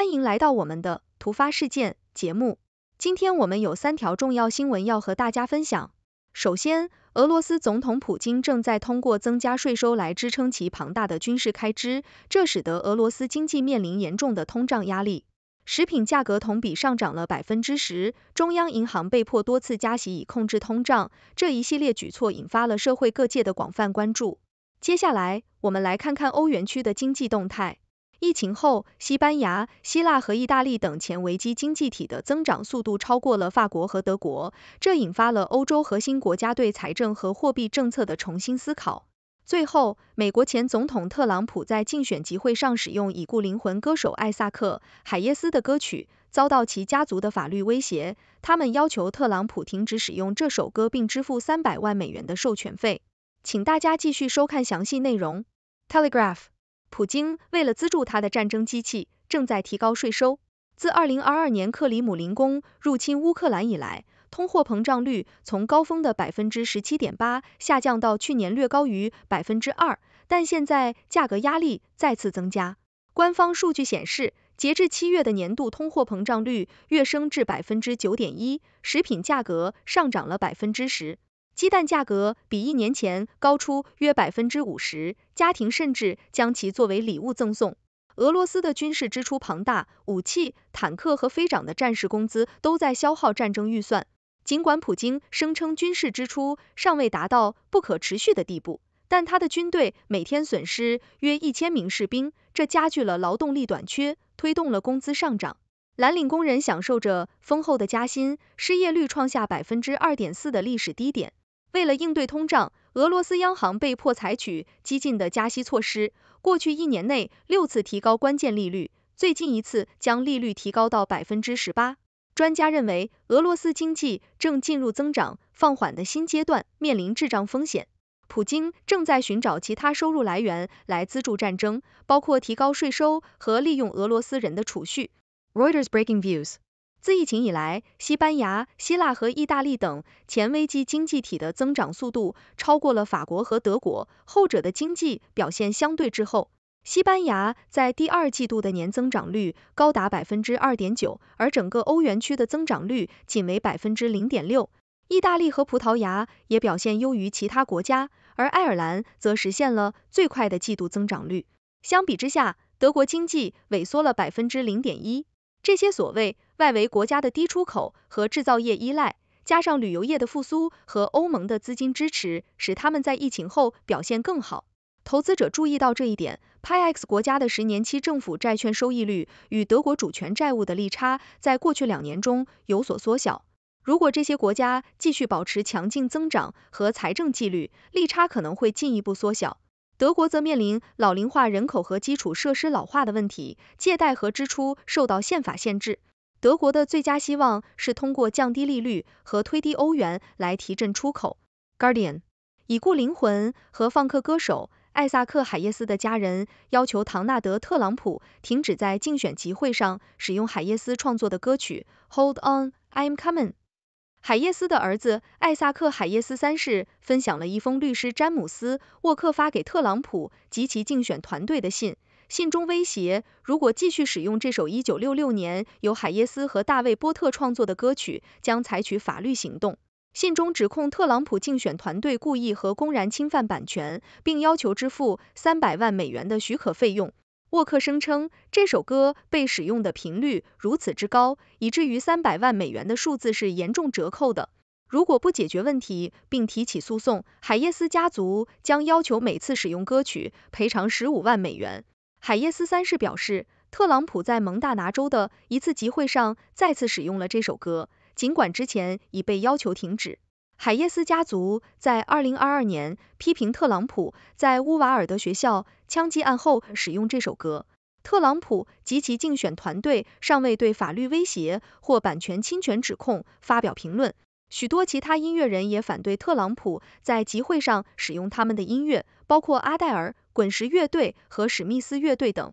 欢迎来到我们的突发事件节目。今天我们有三条重要新闻要和大家分享。首先，俄罗斯总统普京正在通过增加税收来支撑其庞大的军事开支，这使得俄罗斯经济面临严重的通胀压力，食品价格同比上涨了百分之十，中央银行被迫多次加息以控制通胀。这一系列举措引发了社会各界的广泛关注。接下来，我们来看看欧元区的经济动态。疫情后，西班牙、希腊和意大利等前危机经济体的增长速度超过了法国和德国，这引发了欧洲核心国家对财政和货币政策的重新思考。最后，美国前总统特朗普在竞选集会上使用已故灵魂歌手艾萨克·海耶斯的歌曲，遭到其家族的法律威胁，他们要求特朗普停止使用这首歌并支付三百万美元的授权费。请大家继续收看详细内容。Telegraph。普京为了资助他的战争机器，正在提高税收。自2022年克里姆林宫入侵乌克兰以来，通货膨胀率从高峰的百分之十七点八下降到去年略高于百分之二，但现在价格压力再次增加。官方数据显示，截至七月的年度通货膨胀率跃升至百分之九点一，食品价格上涨了百分之十。鸡蛋价格比一年前高出约百分之五十，家庭甚至将其作为礼物赠送。俄罗斯的军事支出庞大，武器、坦克和飞长的战士工资都在消耗战争预算。尽管普京声称军事支出尚未达到不可持续的地步，但他的军队每天损失约一千名士兵，这加剧了劳动力短缺，推动了工资上涨。蓝领工人享受着丰厚的加薪，失业率创下百分之二点四的历史低点。为了应对通胀，俄罗斯央行被迫采取激进的加息措施。过去一年内六次提高关键利率，最近一次将利率提高到百分之十八。专家认为，俄罗斯经济正进入增长放缓的新阶段，面临滞胀风险。普京正在寻找其他收入来源来资助战争，包括提高税收和利用俄罗斯人的储蓄。Reuters Breaking Views。自疫情以来，西班牙、希腊和意大利等前危机经济体的增长速度超过了法国和德国，后者的经济表现相对滞后。西班牙在第二季度的年增长率高达百分之二点九，而整个欧元区的增长率仅为百分之零点六。意大利和葡萄牙也表现优于其他国家，而爱尔兰则实现了最快的季度增长率。相比之下，德国经济萎缩了百分之零点一。这些所谓。外围国家的低出口和制造业依赖，加上旅游业的复苏和欧盟的资金支持，使他们在疫情后表现更好。投资者注意到这一点，PIX 国家的十年期政府债券收益率与德国主权债务的利差在过去两年中有所缩小。如果这些国家继续保持强劲增长和财政纪律，利差可能会进一步缩小。德国则面临老龄化人口和基础设施老化的问题，借贷和支出受到宪法限制。德国的最佳希望是通过降低利率和推低欧元来提振出口。Guardian，已故灵魂和放克歌手艾萨克·海耶斯的家人要求唐纳德·特朗普停止在竞选集会上使用海耶斯创作的歌曲《Hold On，I'm Coming》。海耶斯的儿子艾萨克·海耶斯三世分享了一封律师詹姆斯·沃克发给特朗普及其竞选团队的信。信中威胁，如果继续使用这首1966年由海耶斯和大卫波特创作的歌曲，将采取法律行动。信中指控特朗普竞选团队故意和公然侵犯版权，并要求支付三百万美元的许可费用。沃克声称，这首歌被使用的频率如此之高，以至于三百万美元的数字是严重折扣的。如果不解决问题并提起诉讼，海耶斯家族将要求每次使用歌曲赔偿十五万美元。海耶斯三世表示，特朗普在蒙大拿州的一次集会上再次使用了这首歌，尽管之前已被要求停止。海耶斯家族在2022年批评特朗普在乌瓦尔德学校枪击案后使用这首歌。特朗普及其竞选团队尚未对法律威胁或版权侵权指控发表评论。许多其他音乐人也反对特朗普在集会上使用他们的音乐。包括阿黛尔、滚石乐队和史密斯乐队等。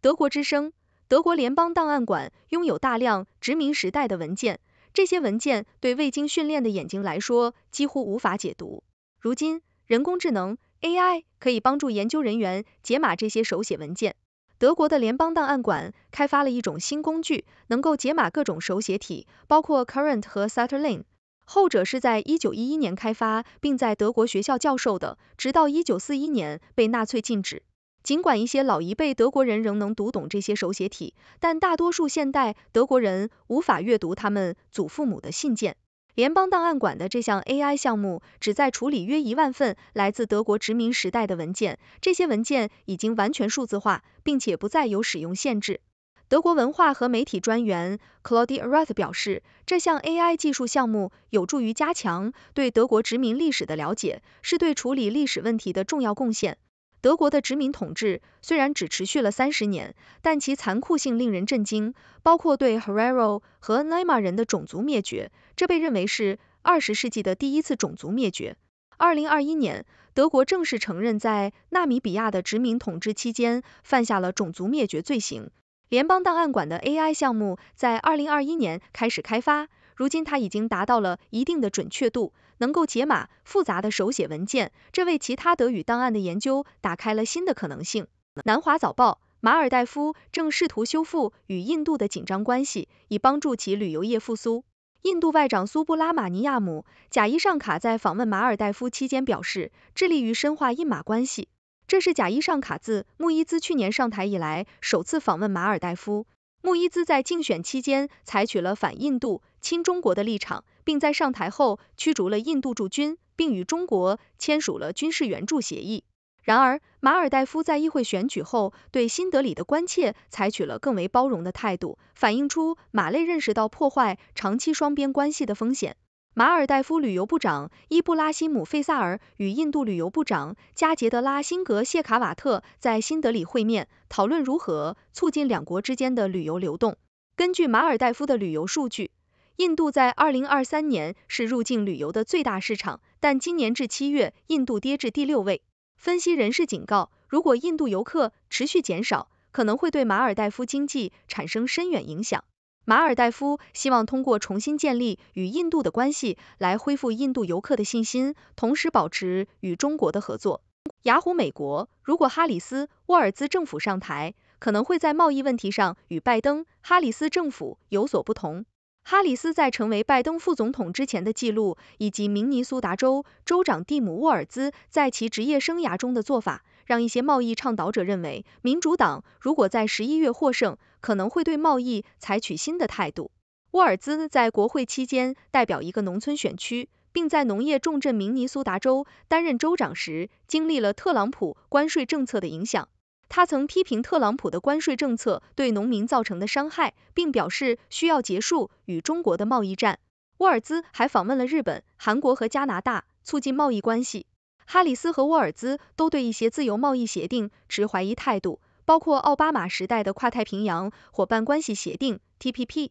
德国之声，德国联邦档案馆拥有大量殖民时代的文件，这些文件对未经训练的眼睛来说几乎无法解读。如今，人工智能 AI 可以帮助研究人员解码这些手写文件。德国的联邦档案馆开发了一种新工具，能够解码各种手写体，包括 Current 和 s a t t e r l i n e 后者是在一九一一年开发，并在德国学校教授的，直到一九四一年被纳粹禁止。尽管一些老一辈德国人仍能读懂这些手写体，但大多数现代德国人无法阅读他们祖父母的信件。联邦档案馆的这项 AI 项目旨在处理约一万份来自德国殖民时代的文件，这些文件已经完全数字化，并且不再有使用限制。德国文化和媒体专员 Claudia r a t h 表示，这项 AI 技术项目有助于加强对德国殖民历史的了解，是对处理历史问题的重要贡献。德国的殖民统治虽然只持续了三十年，但其残酷性令人震惊，包括对 Herero 和 n y m a 人的种族灭绝，这被认为是二十世纪的第一次种族灭绝。二零二一年，德国正式承认在纳米比亚的殖民统治期间犯下了种族灭绝罪行。联邦档案馆的 AI 项目在2021年开始开发，如今它已经达到了一定的准确度，能够解码复杂的手写文件，这为其他德语档案的研究打开了新的可能性。南华早报：马尔代夫正试图修复与印度的紧张关系，以帮助其旅游业复苏。印度外长苏布拉马尼亚姆贾伊尚卡在访问马尔代夫期间表示，致力于深化印马关系。这是贾伊上卡自穆伊兹去年上台以来首次访问马尔代夫。穆伊兹在竞选期间采取了反印度、亲中国的立场，并在上台后驱逐了印度驻军，并与中国签署了军事援助协议。然而，马尔代夫在议会选举后对新德里的关切采取了更为包容的态度，反映出马累认识到破坏长期双边关系的风险。马尔代夫旅游部长伊布拉希姆·费萨尔与印度旅游部长加杰德拉辛格·谢卡瓦特在新德里会面，讨论如何促进两国之间的旅游流动。根据马尔代夫的旅游数据，印度在2023年是入境旅游的最大市场，但今年至七月，印度跌至第六位。分析人士警告，如果印度游客持续减少，可能会对马尔代夫经济产生深远影响。马尔代夫希望通过重新建立与印度的关系来恢复印度游客的信心，同时保持与中国的合作。雅虎美国，如果哈里斯沃尔兹政府上台，可能会在贸易问题上与拜登哈里斯政府有所不同。哈里斯在成为拜登副总统之前的记录，以及明尼苏达州州长蒂姆·沃尔兹在其职业生涯中的做法。让一些贸易倡导者认为，民主党如果在十一月获胜，可能会对贸易采取新的态度。沃尔兹在国会期间代表一个农村选区，并在农业重镇明尼苏达州担任州长时，经历了特朗普关税政策的影响。他曾批评特朗普的关税政策对农民造成的伤害，并表示需要结束与中国的贸易战。沃尔兹还访问了日本、韩国和加拿大，促进贸易关系。哈里斯和沃尔兹都对一些自由贸易协定持怀疑态度，包括奥巴马时代的跨太平洋伙伴关系协定 （TPP）。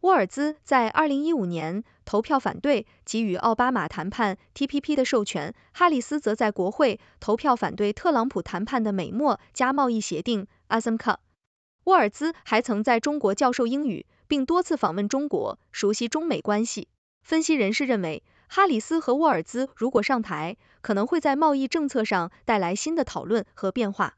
沃尔兹在二零一五年投票反对给予奥巴马谈判 TPP 的授权，哈里斯则在国会投票反对特朗普谈判的美墨加贸易协定 （AMCA） s。沃尔兹还曾在中国教授英语，并多次访问中国，熟悉中美关系。分析人士认为。哈里斯和沃尔兹如果上台，可能会在贸易政策上带来新的讨论和变化。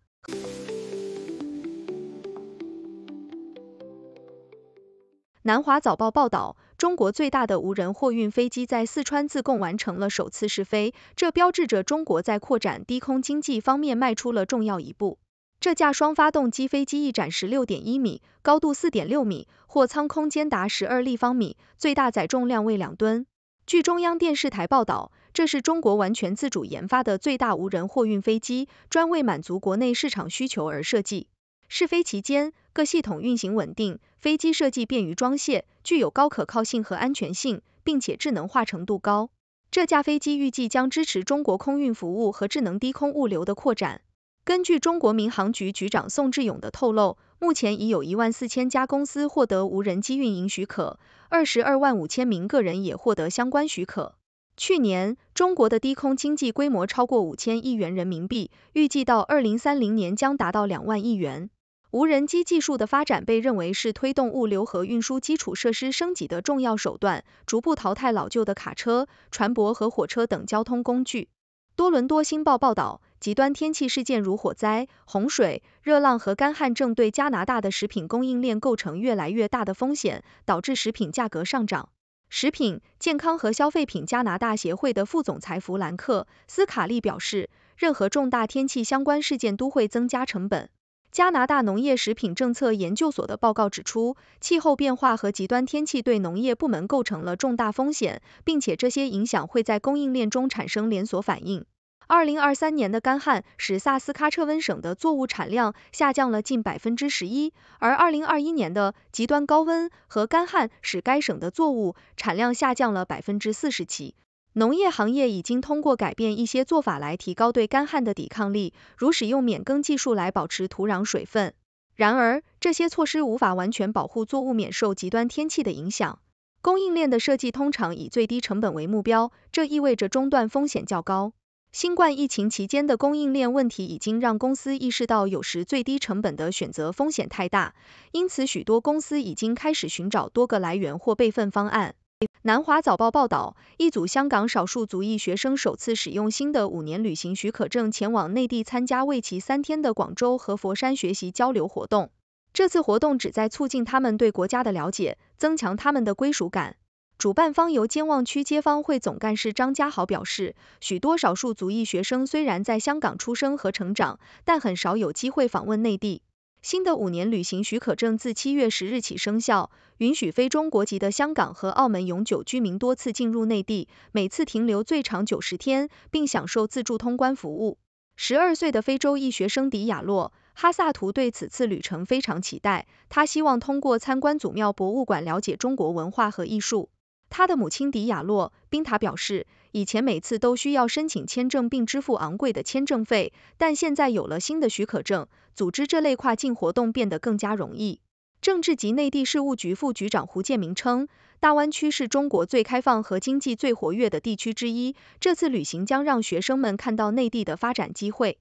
南华早报报道，中国最大的无人货运飞机在四川自贡完成了首次试飞，这标志着中国在扩展低空经济方面迈出了重要一步。这架双发动机飞机翼展十六点一米，高度四点六米，货舱空间达十二立方米，最大载重量为两吨。据中央电视台报道，这是中国完全自主研发的最大无人货运飞机，专为满足国内市场需求而设计。试飞期间，各系统运行稳定，飞机设计便于装卸，具有高可靠性和安全性，并且智能化程度高。这架飞机预计将支持中国空运服务和智能低空物流的扩展。根据中国民航局局长宋志勇的透露，目前已有一万四千家公司获得无人机运营许可。二十二万五千名个人也获得相关许可。去年，中国的低空经济规模超过五千亿元人民币，预计到二零三零年将达到两万亿元。无人机技术的发展被认为是推动物流和运输基础设施升级的重要手段，逐步淘汰老旧的卡车、船舶和火车等交通工具。多伦多星报报道。极端天气事件如火灾、洪水、热浪和干旱正对加拿大的食品供应链构成越来越大的风险，导致食品价格上涨。食品、健康和消费品加拿大协会的副总裁弗兰克斯卡利表示：“任何重大天气相关事件都会增加成本。”加拿大农业食品政策研究所的报告指出，气候变化和极端天气对农业部门构成了重大风险，并且这些影响会在供应链中产生连锁反应。二零二三年的干旱使萨斯喀彻温省的作物产量下降了近百分之十一，而二零二一年的极端高温和干旱使该省的作物产量下降了百分之四十七。农业行业已经通过改变一些做法来提高对干旱的抵抗力，如使用免耕技术来保持土壤水分。然而，这些措施无法完全保护作物免受极端天气的影响。供应链的设计通常以最低成本为目标，这意味着中断风险较高。新冠疫情期间的供应链问题已经让公司意识到，有时最低成本的选择风险太大，因此许多公司已经开始寻找多个来源或备份方案。南华早报报道，一组香港少数族裔学生首次使用新的五年旅行许可证前往内地参加为期三天的广州和佛山学习交流活动。这次活动旨在促进他们对国家的了解，增强他们的归属感。主办方由尖旺区街坊会总干事张家豪表示，许多少数族裔学生虽然在香港出生和成长，但很少有机会访问内地。新的五年旅行许可证自七月十日起生效，允许非中国籍的香港和澳门永久居民多次进入内地，每次停留最长九十天，并享受自助通关服务。十二岁的非洲裔学生迪亚洛·哈萨图对此次旅程非常期待，他希望通过参观祖庙博物馆了解中国文化和艺术。他的母亲迪亚洛·宾塔表示，以前每次都需要申请签证并支付昂贵的签证费，但现在有了新的许可证，组织这类跨境活动变得更加容易。政治及内地事务局副局长胡建明称，大湾区是中国最开放和经济最活跃的地区之一，这次旅行将让学生们看到内地的发展机会。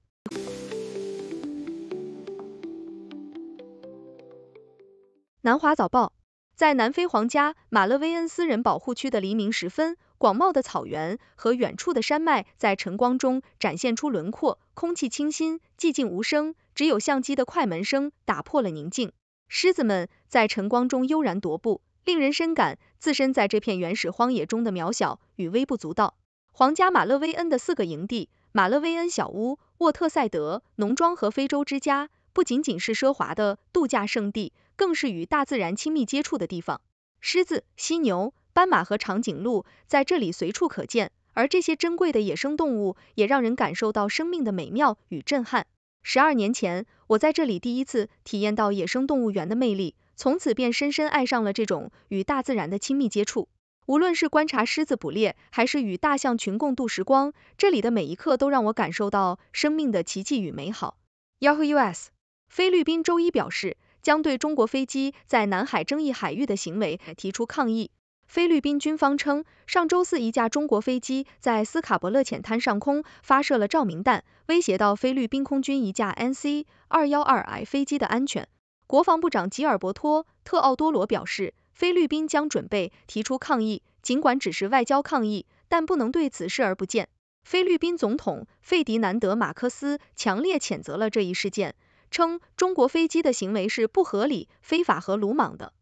南华早报。在南非皇家马勒威恩私人保护区的黎明时分，广袤的草原和远处的山脉在晨光中展现出轮廓。空气清新，寂静无声，只有相机的快门声打破了宁静。狮子们在晨光中悠然踱步，令人深感自身在这片原始荒野中的渺小与微不足道。皇家马勒威恩的四个营地——马勒威恩小屋、沃特塞德农庄和非洲之家，不仅仅是奢华的度假胜地。更是与大自然亲密接触的地方，狮子、犀牛、斑马和长颈鹿在这里随处可见，而这些珍贵的野生动物也让人感受到生命的美妙与震撼。十二年前，我在这里第一次体验到野生动物园的魅力，从此便深深爱上了这种与大自然的亲密接触。无论是观察狮子捕猎，还是与大象群共度时光，这里的每一刻都让我感受到生命的奇迹与美好。Yahoo US，菲律宾周一表示。将对中国飞机在南海争议海域的行为提出抗议。菲律宾军方称，上周四一架中国飞机在斯卡伯勒浅滩上空发射了照明弹，威胁到菲律宾空军一架 NC-212I 飞机的安全。国防部长吉尔伯托·特奥多罗表示，菲律宾将准备提出抗议，尽管只是外交抗议，但不能对此视而不见。菲律宾总统费迪南德·马克斯强烈谴责了这一事件。称中国飞机的行为是不合理、非法和鲁莽的。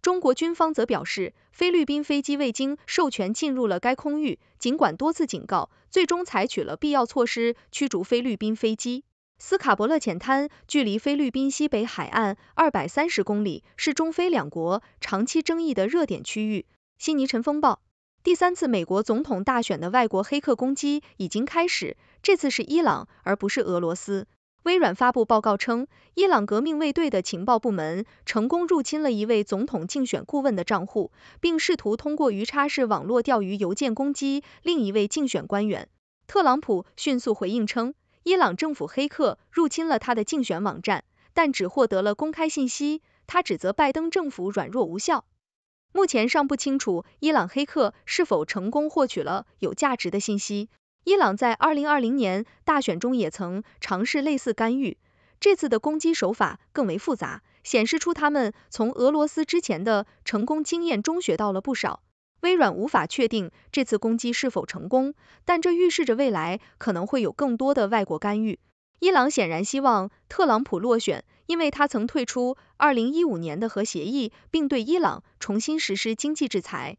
中国军方则表示，菲律宾飞机未经授权进入了该空域，尽管多次警告，最终采取了必要措施驱逐菲律宾飞机。斯卡伯勒浅滩距离菲律宾西北海岸二百三十公里，是中菲两国长期争议的热点区域。悉尼尘风暴，第三次美国总统大选的外国黑客攻击已经开始，这次是伊朗而不是俄罗斯。微软发布报告称，伊朗革命卫队的情报部门成功入侵了一位总统竞选顾问的账户，并试图通过鱼叉式网络钓鱼邮件攻击另一位竞选官员。特朗普迅速回应称，伊朗政府黑客入侵了他的竞选网站，但只获得了公开信息。他指责拜登政府软弱无效。目前尚不清楚伊朗黑客是否成功获取了有价值的信息。伊朗在2020年大选中也曾尝试类似干预，这次的攻击手法更为复杂，显示出他们从俄罗斯之前的成功经验中学到了不少。微软无法确定这次攻击是否成功，但这预示着未来可能会有更多的外国干预。伊朗显然希望特朗普落选，因为他曾退出2015年的核协议，并对伊朗重新实施经济制裁。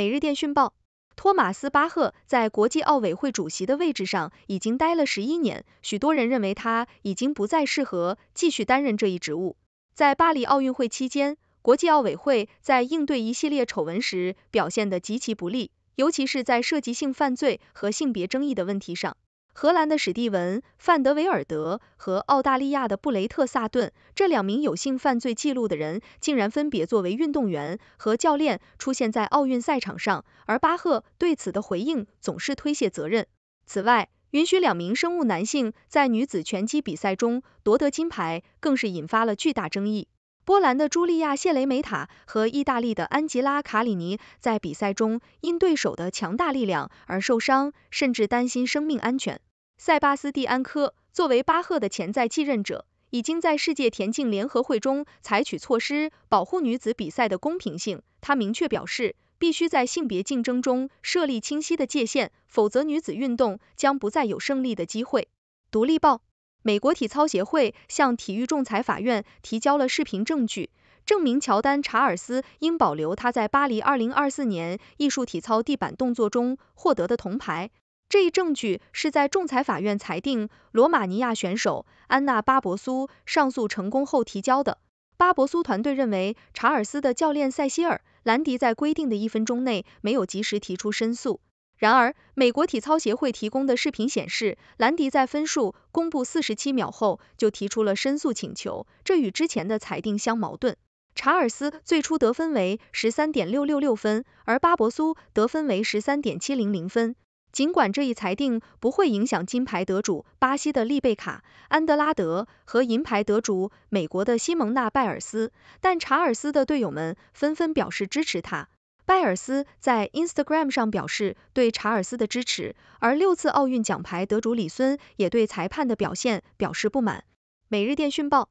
《每日电讯报》：托马斯·巴赫在国际奥委会主席的位置上已经待了十一年，许多人认为他已经不再适合继续担任这一职务。在巴黎奥运会期间，国际奥委会在应对一系列丑闻时表现得极其不利，尤其是在涉及性犯罪和性别争议的问题上。荷兰的史蒂文·范德维尔德和澳大利亚的布雷特·萨顿这两名有性犯罪记录的人，竟然分别作为运动员和教练出现在奥运赛场上，而巴赫对此的回应总是推卸责任。此外，允许两名生物男性在女子拳击比赛中夺得金牌，更是引发了巨大争议。波兰的茱莉亚·谢雷梅塔和意大利的安吉拉·卡里尼在比赛中因对手的强大力量而受伤，甚至担心生命安全。塞巴斯蒂安科作为巴赫的潜在继任者，已经在世界田径联合会中采取措施保护女子比赛的公平性。他明确表示，必须在性别竞争中设立清晰的界限，否则女子运动将不再有胜利的机会。独立报，美国体操协会向体育仲裁法院提交了视频证据，证明乔丹·查尔斯应保留他在巴黎2024年艺术体操地板动作中获得的铜牌。这一证据是在仲裁法院裁定罗马尼亚选手安娜巴博苏上诉成功后提交的。巴博苏团队认为，查尔斯的教练塞西尔·兰迪在规定的一分钟内没有及时提出申诉。然而，美国体操协会提供的视频显示，兰迪在分数公布四十七秒后就提出了申诉请求，这与之前的裁定相矛盾。查尔斯最初得分为十三点六六六分，而巴博苏得分为十三点七零零分。尽管这一裁定不会影响金牌得主巴西的丽贝卡·安德拉德和银牌得主美国的西蒙娜·拜尔斯，但查尔斯的队友们纷纷表示支持他。拜尔斯在 Instagram 上表示对查尔斯的支持，而六次奥运奖牌得主李孙也对裁判的表现表示不满。《每日电讯报》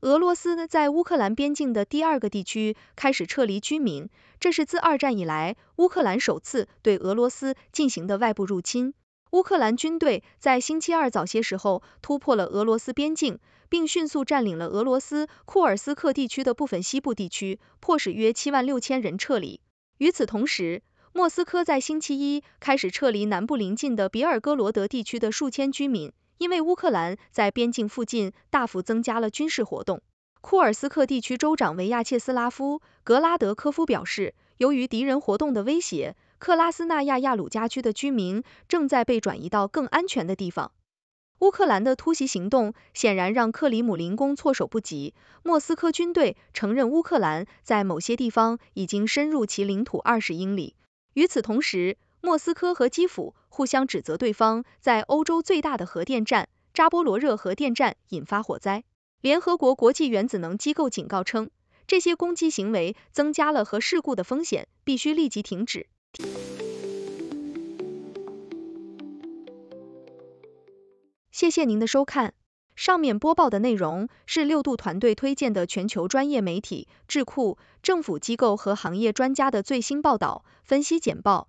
俄罗斯在乌克兰边境的第二个地区开始撤离居民，这是自二战以来乌克兰首次对俄罗斯进行的外部入侵。乌克兰军队在星期二早些时候突破了俄罗斯边境，并迅速占领了俄罗斯库尔斯克地区的部分西部地区，迫使约七万六千人撤离。与此同时，莫斯科在星期一开始撤离南部邻近的比尔哥罗德地区的数千居民。因为乌克兰在边境附近大幅增加了军事活动，库尔斯克地区州长维亚切斯拉夫·格拉德科夫表示，由于敌人活动的威胁，克拉斯纳亚亚鲁加区的居民正在被转移到更安全的地方。乌克兰的突袭行动显然让克里姆林宫措手不及，莫斯科军队承认乌克兰在某些地方已经深入其领土二十英里。与此同时，莫斯科和基辅互相指责对方在欧洲最大的核电站扎波罗热核电站引发火灾。联合国国际原子能机构警告称，这些攻击行为增加了核事故的风险，必须立即停止。谢谢您的收看。上面播报的内容是六度团队推荐的全球专业媒体、智库、政府机构和行业专家的最新报道、分析简报。